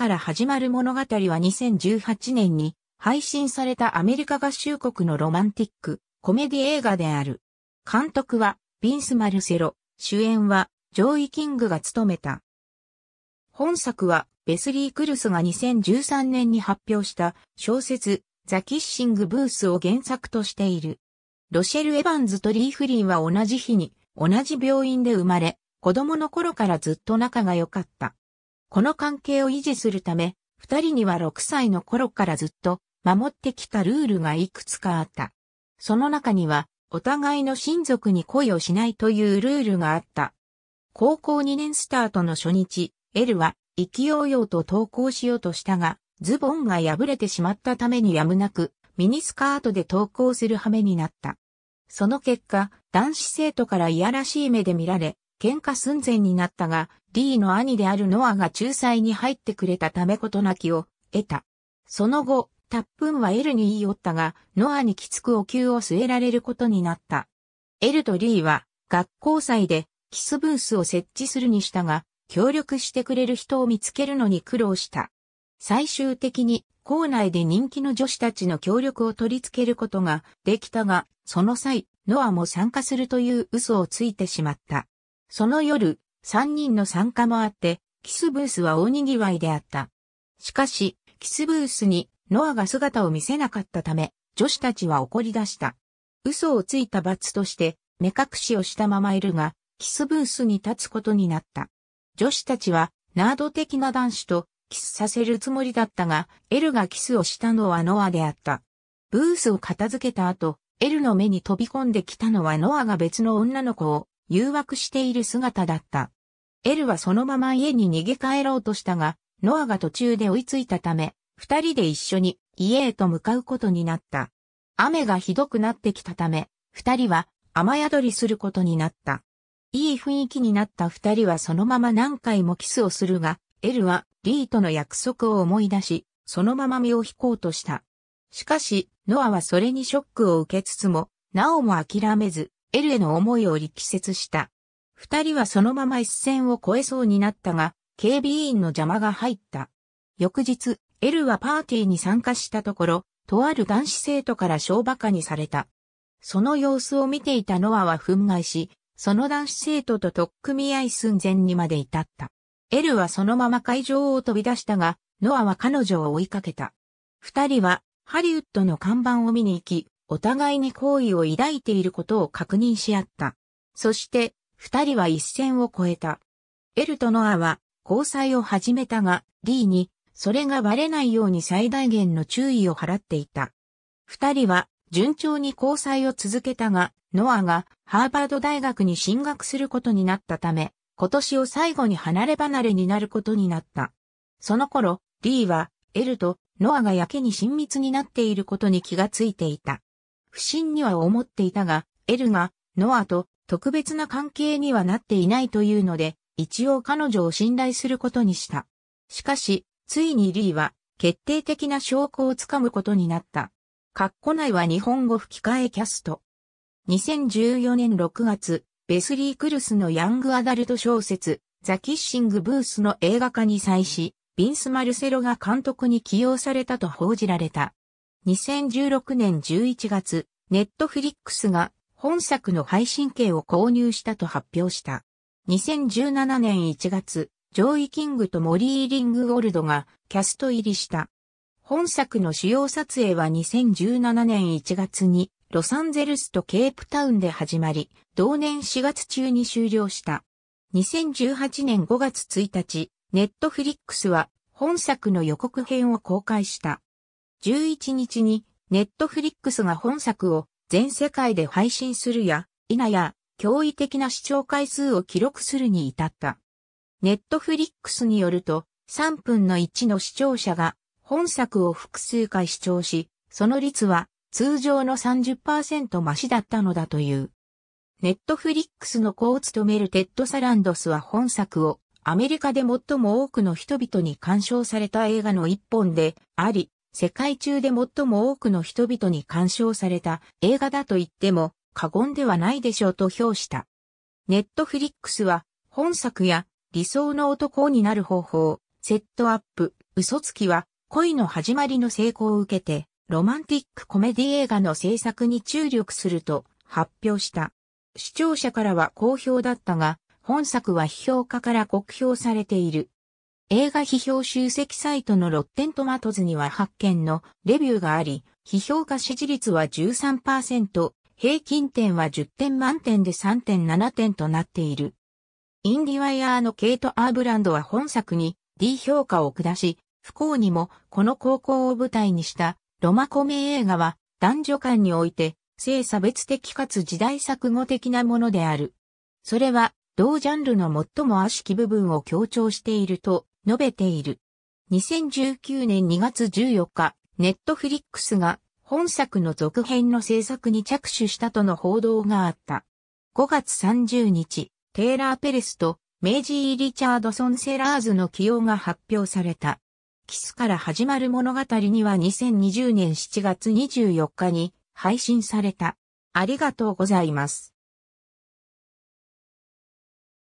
から始まる物語は2018年に配信されたアメリカ合衆国のロマンティック、コメディ映画である。監督は、ビンス・マルセロ、主演は、ジョーイ・キングが務めた。本作は、ベスリー・クルスが2013年に発表した小説、ザ・キッシング・ブースを原作としている。ロシェル・エヴァンズとリー・フリンは同じ日に、同じ病院で生まれ、子供の頃からずっと仲が良かった。この関係を維持するため、二人には6歳の頃からずっと守ってきたルールがいくつかあった。その中には、お互いの親族に恋をしないというルールがあった。高校2年スタートの初日、エルは意気よ々と登校しようとしたが、ズボンが破れてしまったためにやむなく、ミニスカートで登校する羽目になった。その結果、男子生徒からいやらしい目で見られ、喧嘩寸前になったが、リーの兄であるノアが仲裁に入ってくれたため事なきを得た。その後、タップンはエルに言い寄ったが、ノアにきつくお灸を据えられることになった。エルとリーは、学校祭で、キスブースを設置するにしたが、協力してくれる人を見つけるのに苦労した。最終的に校内で人気の女子たちの協力を取り付けることができたが、その際、ノアも参加するという嘘をついてしまった。その夜、三人の参加もあって、キスブースは大賑わいであった。しかし、キスブースにノアが姿を見せなかったため、女子たちは怒り出した。嘘をついた罰として、目隠しをしたままいるが、キスブースに立つことになった。女子たちは、ナード的な男子とキスさせるつもりだったが、エルがキスをしたのはノアであった。ブースを片付けた後、エルの目に飛び込んできたのはノアが別の女の子を誘惑している姿だった。エルはそのまま家に逃げ帰ろうとしたが、ノアが途中で追いついたため、二人で一緒に家へと向かうことになった。雨がひどくなってきたため、二人は雨宿りすることになった。いい雰囲気になった二人はそのまま何回もキスをするが、エルはリーとの約束を思い出し、そのまま身を引こうとした。しかし、ノアはそれにショックを受けつつも、なおも諦めず、エルへの思いを力説した。二人はそのまま一線を越えそうになったが、警備員の邪魔が入った。翌日、エルはパーティーに参加したところ、とある男子生徒から小馬鹿にされた。その様子を見ていたノアは憤慨し、その男子生徒と取っ組み合い寸前にまで至った。エルはそのまま会場を飛び出したが、ノアは彼女を追いかけた。二人はハリウッドの看板を見に行き、お互いに好意を抱いていることを確認し合った。そして、二人は一線を越えた。エルとノアは交際を始めたが、リーに、それがバレないように最大限の注意を払っていた。二人は順調に交際を続けたが、ノアがハーバード大学に進学することになったため、今年を最後に離れ離れになることになった。その頃、リーはエルとノアがやけに親密になっていることに気がついていた。不審には思っていたが、エルが、ノアと特別な関係にはなっていないというので、一応彼女を信頼することにした。しかし、ついにリーは、決定的な証拠をつかむことになった。カッコ内は日本語吹き替えキャスト。2014年6月、ベスリー・クルスのヤングアダルト小説、ザ・キッシング・ブースの映画化に際し、ビンス・マルセロが監督に起用されたと報じられた。2016年11月、ネットフリックスが本作の配信権を購入したと発表した。2017年1月、ジョーイ・キングとモリー・リングゴルドがキャスト入りした。本作の主要撮影は2017年1月にロサンゼルスとケープタウンで始まり、同年4月中に終了した。2018年5月1日、ネットフリックスは本作の予告編を公開した。11日に、ネットフリックスが本作を全世界で配信するや、否や、驚異的な視聴回数を記録するに至った。ネットフリックスによると、3分の1の視聴者が本作を複数回視聴し、その率は通常の30%増しだったのだという。ネットフリックスの子を務めるテッド・サランドスは本作をアメリカで最も多くの人々に鑑賞された映画の一本であり、世界中で最も多くの人々に鑑賞された映画だと言っても過言ではないでしょうと評した。ネットフリックスは本作や理想の男になる方法、セットアップ、嘘つきは恋の始まりの成功を受けてロマンティックコメディ映画の制作に注力すると発表した。視聴者からは好評だったが、本作は批評家から酷評されている。映画批評集積サイトのロッテントマトズには発見のレビューがあり、批評家支持率は13%、平均点は10点満点で3.7点となっている。インディワイヤーのケイト・アーブランドは本作に D 評価を下し、不幸にもこの高校を舞台にしたロマコメ映画は男女間において性差別的かつ時代錯誤的なものである。それは同ジャンルの最も悪しき部分を強調していると述べている。2019年2月14日、ネットフリックスが本作の続編の制作に着手したとの報道があった。5月30日、テイラー・ペレスと明治リチャードソン・セラーズの起用が発表された。キスから始まる物語には2020年7月24日に配信された。ありがとうございます。